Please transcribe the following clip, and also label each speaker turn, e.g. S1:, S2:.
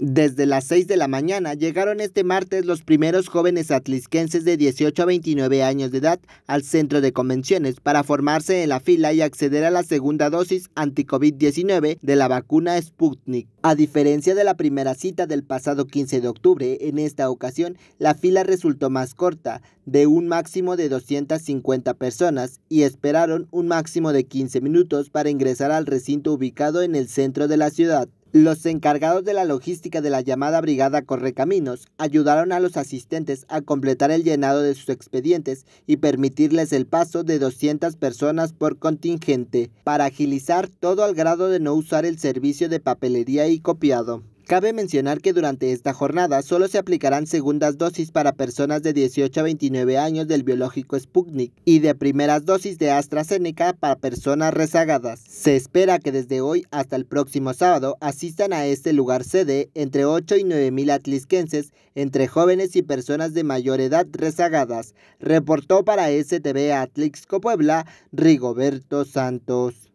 S1: Desde las 6 de la mañana llegaron este martes los primeros jóvenes atlisquenses de 18 a 29 años de edad al centro de convenciones para formarse en la fila y acceder a la segunda dosis anti-COVID-19 de la vacuna Sputnik. A diferencia de la primera cita del pasado 15 de octubre, en esta ocasión la fila resultó más corta, de un máximo de 250 personas, y esperaron un máximo de 15 minutos para ingresar al recinto ubicado en el centro de la ciudad. Los encargados de la logística de la llamada Brigada Correcaminos ayudaron a los asistentes a completar el llenado de sus expedientes y permitirles el paso de 200 personas por contingente, para agilizar todo al grado de no usar el servicio de papelería y copiado. Cabe mencionar que durante esta jornada solo se aplicarán segundas dosis para personas de 18 a 29 años del biológico Sputnik y de primeras dosis de AstraZeneca para personas rezagadas. Se espera que desde hoy hasta el próximo sábado asistan a este lugar sede entre 8 y 9 mil atlisquenses, entre jóvenes y personas de mayor edad rezagadas, reportó para STV Atlixco Puebla Rigoberto Santos.